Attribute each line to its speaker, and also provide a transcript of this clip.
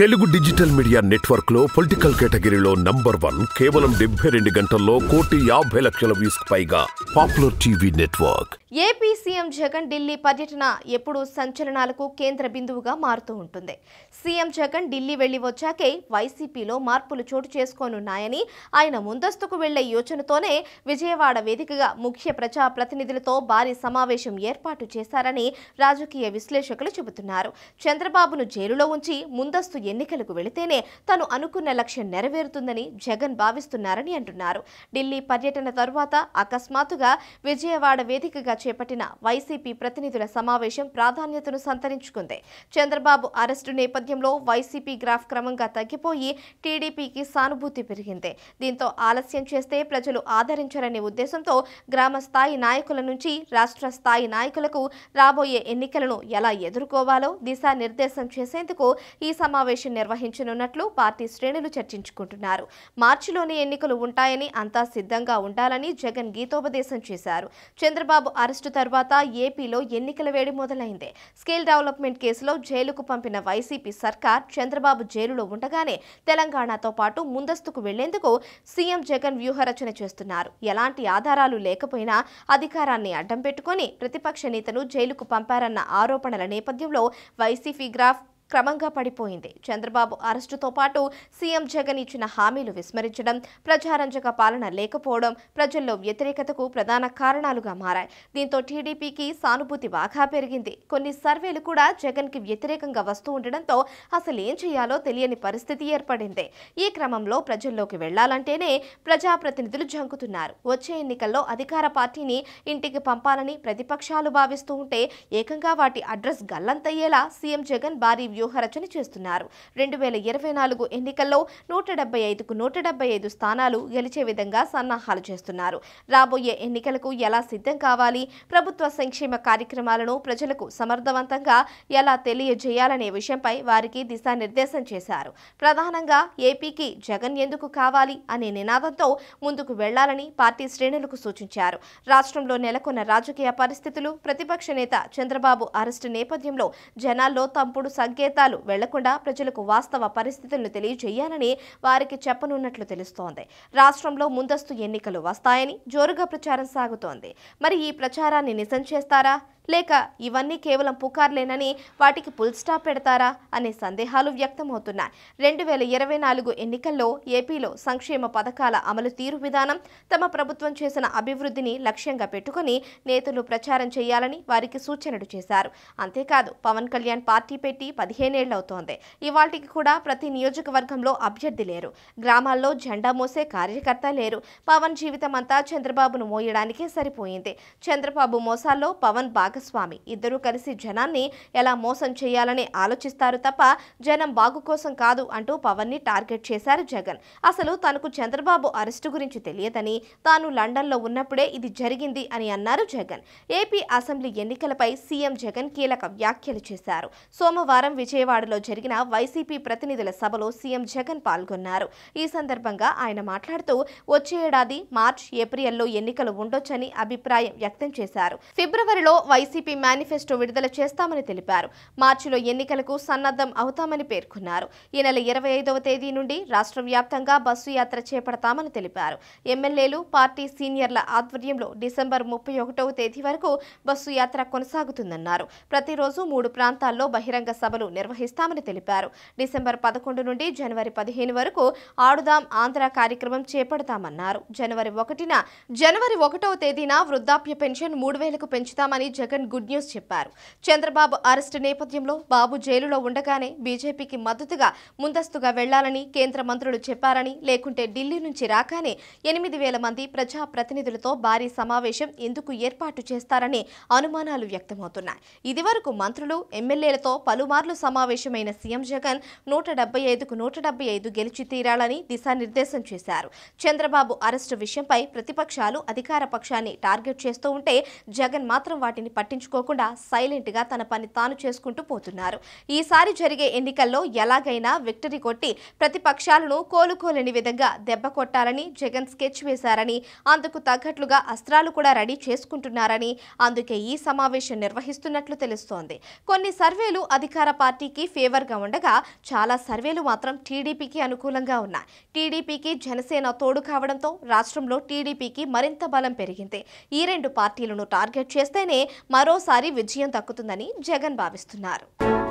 Speaker 1: Telugu digital media network లో political కేటగిరీలో number one కేవలం డెబ్బై రెండు గంటల్లో కోటి యాభై లక్షల వ్యూస్ పైగా popular TV network AP CM Jagan Delhi పర్యటన ఎప్పుడూ సంచలనాలకు కేంద్ర బిందువుగా మారుతూ ఉంటుంది సీఎం జగన్ ఢిల్లీ వెళ్లి వచ్చాకే వైసీపీలో మార్పులు చోటు చేసుకోనున్నాయని ఆయన ముందస్తుకు వెళ్లే యోచనతోనే విజయవాడ వేదికగా ముఖ్య ప్రజా ప్రతినిధులతో భారీ సమావేశం ఏర్పాటు చేశారని రాజకీయ విశ్లేషకులు చెబుతున్నారు చంద్రబాబును జైలులో ఉంచి ముందస్తు ఎన్నికలకు వెళితేనే తను అనుకున్న లక్ష్యం నెరవేరుతుందని జగన్ భావిస్తున్నారని అంటున్నారు ఢిల్లీ పర్యటన తరువాత అకస్మాత్తుగా విజయవాడ వేదికగా చేపట్టిన వైసీపీ ప్రతినిధుల సమావేశం ప్రాధాన్యతను సంతరించుకుంది చంద్రబాబు అరెస్టు నేపథ్యంలో వైసీపీ గ్రాఫ్ క్రమంగా తగ్గిపోయి టీడీపీకి సానుభూతి పెరిగింది దీంతో ఆలస్యం చేస్తే ప్రజలు ఆదరించరనే ఉద్దేశంతో గ్రామ స్థాయి నాయకుల నుంచి రాష్ట్ర స్థాయి నాయకులకు రాబోయే ఎన్నికలను ఎలా ఎదుర్కోవాలో దిశానిర్దేశం చేసేందుకు ఈ సమావేశం నిర్వహించనున్నట్లు పార్టీ శ్రేణులు చర్చించుకుంటున్నారు మార్చిలోనే ఎన్నికలు ఉంటాయని అంతా సిద్ధంగా ఉండాలని జగన్ గీతోపదేశం చేశారు చంద్రబాబు అరెస్టు తర్వాత ఏపీలో ఎన్నికల వేడి మొదలైంది స్కిల్ డెవలప్మెంట్ కేసులో జైలుకు పంపిన వైసీపీ సర్కార్ చంద్రబాబు జైలులో ఉండగానే తెలంగాణతో పాటు ముందస్తుకు వెళ్లేందుకు సీఎం జగన్ వ్యూహరచన చేస్తున్నారు ఎలాంటి ఆధారాలు లేకపోయినా అధికారాన్ని అడ్డం పెట్టుకుని ప్రతిపక్ష నేతను జైలుకు పంపారన్న ఆరోపణల నేపథ్యంలో వైసీపీ గ్రాఫ్ క్రమంగా పడిపోయింది చంద్రబాబు అరెస్టుతో పాటు సీఎం జగన్ ఇచ్చిన హామీలు విస్మరించడం ప్రజారంజక పాలన లేకపోవడం ప్రజల్లో వ్యతిరేకతకు ప్రధాన కారణాలుగా మారాయి దీంతో టీడీపీకి సానుభూతి బాగా పెరిగింది కొన్ని సర్వేలు కూడా జగన్కి వ్యతిరేకంగా వస్తూ ఉండడంతో అసలు ఏం చేయాలో తెలియని పరిస్థితి ఏర్పడింది ఈ క్రమంలో ప్రజల్లోకి వెళ్లాలంటేనే ప్రజాప్రతినిధులు జంకుతున్నారు వచ్చే ఎన్నికల్లో అధికార పార్టీని ఇంటికి పంపాలని ప్రతిపక్షాలు భావిస్తూ ఉంటే ఏకంగా వాటి అడ్రస్ గల్లంతయ్యేలా సీఎం జగన్ భారీ వ్యూహరచన చేస్తున్నారు రెండు వేల ఇరవై నాలుగు ఎన్నికల్లో నూట డెబ్బై ఐదుకు నూట డెబ్బై ఐదు స్థానాలు గెలిచే విధంగా సన్నాహాలు చేస్తున్నారు రాబోయే ఎన్నికలకు ఎలా సిద్ధం కావాలి ప్రభుత్వ సంక్షేమ కార్యక్రమాలను ప్రజలకు సమర్థవంతంగా ఎలా తెలియజేయాలనే విషయంపై వారికి దిశానిర్దేశం చేశారు ప్రధానంగా ఏపీకి జగన్ ఎందుకు కావాలి అనే నినాదంతో ముందుకు వెళ్లాలని పార్టీ శ్రేణులకు సూచించారు రాష్ట్రంలో నెలకొన్న రాజకీయ పరిస్థితులు ప్రతిపక్ష నేత చంద్రబాబు అరెస్టు నేపథ్యంలో జనాల్లో తంపుడు సగ్గే సంకేతాలు వెళ్లకుండా ప్రజలకు వాస్తవ పరిస్థితులను తెలియజేయాలని వారికి చెప్పనున్నట్లు తెలుస్తోంది రాష్ట్రంలో ముందస్తు ఎన్నికలు వస్తాయని జోరుగా ప్రచారం సాగుతోంది మరి ఈ ప్రచారాన్ని నిజం చేస్తారా లేక ఇవన్నీ కేవలం పుకార్లేనని వాటికి ఫుల్ స్టాప్ పెడతారా అనే సందేహాలు వ్యక్తమవుతున్నాయి రెండు వేల ఇరవై నాలుగు ఎన్నికల్లో ఏపీలో సంక్షేమ పథకాల అమలు తీరు విధానం తమ ప్రభుత్వం చేసిన అభివృద్ధిని లక్ష్యంగా పెట్టుకుని నేతలు ప్రచారం చేయాలని వారికి సూచనలు చేశారు అంతేకాదు పవన్ కళ్యాణ్ పార్టీ పెట్టి పదిహేనేళ్లవుతోంది ఇవాటికి కూడా ప్రతి నియోజకవర్గంలో అభ్యర్థి లేరు గ్రామాల్లో జెండా మోసే కార్యకర్త లేరు పవన్ జీవితం అంతా చంద్రబాబును మోయడానికే సరిపోయింది చంద్రబాబు మోసాల్లో పవన్ బాగా భాగస్వామి ఇద్దరూ కలిసి జనాన్ని ఎలా మోసం చేయాలని ఆలోచిస్తారు తప్ప జనం బాగు కోసం కాదు అంటూ పవన్ ని టార్గెట్ చేశారు జగన్ అసలు తనకు చంద్రబాబు అరెస్టు గురించి తెలియదని తాను లండన్లో ఉన్నప్పుడే ఇది జరిగింది అని అన్నారు జగన్ ఏపీ అసెంబ్లీ ఎన్నికలపై సీఎం జగన్ కీలక వ్యాఖ్యలు చేశారు సోమవారం విజయవాడలో జరిగిన వైసీపీ ప్రతినిధుల సభలో సీఎం జగన్ పాల్గొన్నారు ఈ సందర్భంగా ఆయన మాట్లాడుతూ వచ్చే ఏడాది మార్చ్ ఏప్రిల్లో ఎన్నికలు ఉండొచ్చని అభిప్రాయం వ్యక్తం చేశారు ఫిబ్రవరిలో వైసీపీ వైసీపీ మేనిఫెస్టో విడుదల చేస్తామని తెలిపారు మార్చిలో ఎన్నికలకు సన్నద్ధం అవుతామని పేర్కొన్నారు ఈ నెల ఇరవై ఐదవ తేదీ నుండి రాష్ట్ర వ్యాప్తంగా బస్సు యాత్ర చేపడతామని తెలిపారు ఎమ్మెల్యేలు పార్టీ సీనియర్ల ఆధ్వర్యంలో డిసెంబర్ ముప్పై ఒకటవ తేదీ వరకు బస్సు యాత్ర కొనసాగుతుందన్నారు ప్రతిరోజు మూడు ప్రాంతాల్లో బహిరంగ సభలు నిర్వహిస్తామని తెలిపారు డిసెంబర్ పదకొండు నుండి జనవరి పదిహేను వరకు ఆడుదాం ఆంధ్ర కార్యక్రమం చేపడతామన్నారు జనవరి ఒకటిన జనవరి ఒకటవ తేదీన వృద్ధాప్య పెన్షన్ మూడు వేలకు పెంచుతామని జగన్ జగన్ గుడ్ న్యూస్ చెప్పారు చంద్రబాబు అరెస్టు నేపథ్యంలో బాబు జైలులో ఉండగానే బీజేపీకి మద్దతుగా ముందస్తుగా వెళ్లాలని కేంద్ర మంత్రులు చెప్పారని లేకుంటే ఢిల్లీ నుంచి రాగానే ఎనిమిది వేల మంది ప్రజాప్రతినిధులతో భారీ సమావేశం ఎందుకు ఏర్పాటు చేస్తారని అనుమానాలు వ్యక్తమవుతున్నాయి ఇదివరకు మంత్రులు ఎమ్మెల్యేలతో పలుమార్లు సమావేశమైన సీఎం జగన్ నూట డెబ్బై ఐదుకు నూట డెబ్బై ఐదు గెలిచి తీరాలని దిశానిర్దేశం చేశారు చంద్రబాబు అరెస్టు విషయంపై ప్రతిపక్షాలు అధికార పక్షాన్ని టార్గెట్ చేస్తూ ఉంటే జగన్ మాత్రం వాటిని పట్టించుకోకుండా సైలెంట్గా తన పని తాను చేసుకుంటూ పోతున్నారు ఈసారి జరిగే ఎన్నికల్లో ఎలాగైనా విక్టరీ కొట్టి ప్రతిపక్షాలను కోలుకోలేని విధంగా దెబ్బ కొట్టాలని జగన్ స్కెచ్ వేశారని అందుకు తగ్గట్లుగా అస్త్రాలు కూడా రెడీ చేసుకుంటున్నారని అందుకే ఈ సమావేశం నిర్వహిస్తున్నట్లు తెలుస్తోంది కొన్ని సర్వేలు అధికార పార్టీకి ఫేవర్గా ఉండగా చాలా సర్వేలు మాత్రం టీడీపీకి అనుకూలంగా ఉన్నాయి టీడీపీకి జనసేన తోడు కావడంతో రాష్ట్రంలో టీడీపీకి మరింత బలం పెరిగింది ఈ రెండు పార్టీలను టార్గెట్ చేస్తేనే మరోసారి విజయం దక్కుతుందని జగన్ భావిస్తున్నారు